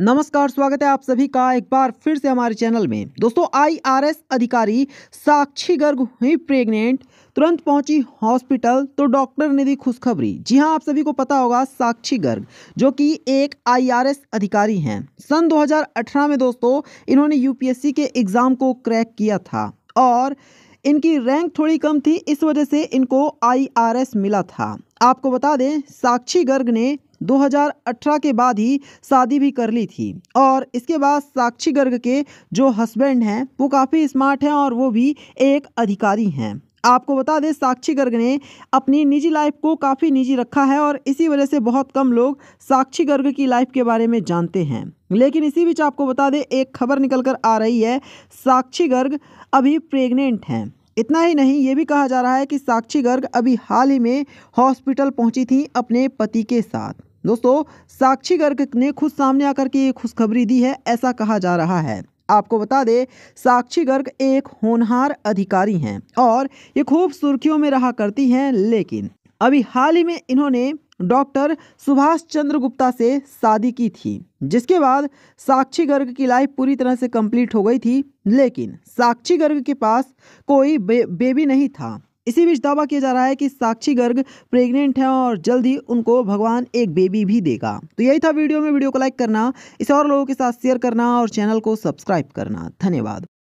नमस्कार स्वागत है आप सभी का एक बार फिर से हमारे चैनल में दोस्तों आईआरएस अधिकारी साक्षी गर्ग हुई प्रेग्नेंट तुरंत पहुंची हॉस्पिटल तो डॉक्टर ने दी खुशखबरी जी हां आप सभी को पता होगा साक्षी गर्ग जो कि एक आईआरएस अधिकारी हैं सन 2018 में दोस्तों इन्होंने यूपीएससी के एग्ज़ाम को क्रैक किया था और इनकी रैंक थोड़ी कम थी इस वजह से इनको आईआरएस मिला था आपको बता दें साक्षी गर्ग ने 2018 के बाद ही शादी भी कर ली थी और इसके बाद साक्षी गर्ग के जो हस्बैंड हैं वो काफ़ी स्मार्ट हैं और वो भी एक अधिकारी हैं आपको बता दें साक्षी गर्ग ने अपनी निजी लाइफ को काफ़ी निजी रखा है और इसी वजह से बहुत कम लोग साक्षी गर्ग की लाइफ के बारे में जानते हैं लेकिन इसी बीच आपको बता दें एक खबर निकल कर आ रही है साक्षी गर्ग अभी प्रेग्नेंट हैं इतना ही नहीं ये भी कहा जा रहा है कि साक्षी गर्ग अभी हाल ही में हॉस्पिटल पहुंची थी अपने पति के साथ दोस्तों साक्षी गर्ग ने खुद सामने आकर के ये खुशखबरी दी है ऐसा कहा जा रहा है आपको बता दें साक्षी गर्ग एक होनहार अधिकारी हैं और ये खूब सुर्खियों में रहा करती हैं लेकिन अभी हाल ही में इन्होंने डॉक्टर सुभाष चंद्र गुप्ता से शादी की थी जिसके बाद साक्षी गर्ग की लाइफ पूरी तरह से कंप्लीट हो गई थी लेकिन साक्षी गर्ग के पास कोई बे, बेबी नहीं था इसी बीच दावा किया जा रहा है कि साक्षी गर्ग प्रेग्नेंट है और जल्द ही उनको भगवान एक बेबी भी देगा तो यही था वीडियो में वीडियो को लाइक करना इसे और लोगों के साथ शेयर करना और चैनल को सब्सक्राइब करना धन्यवाद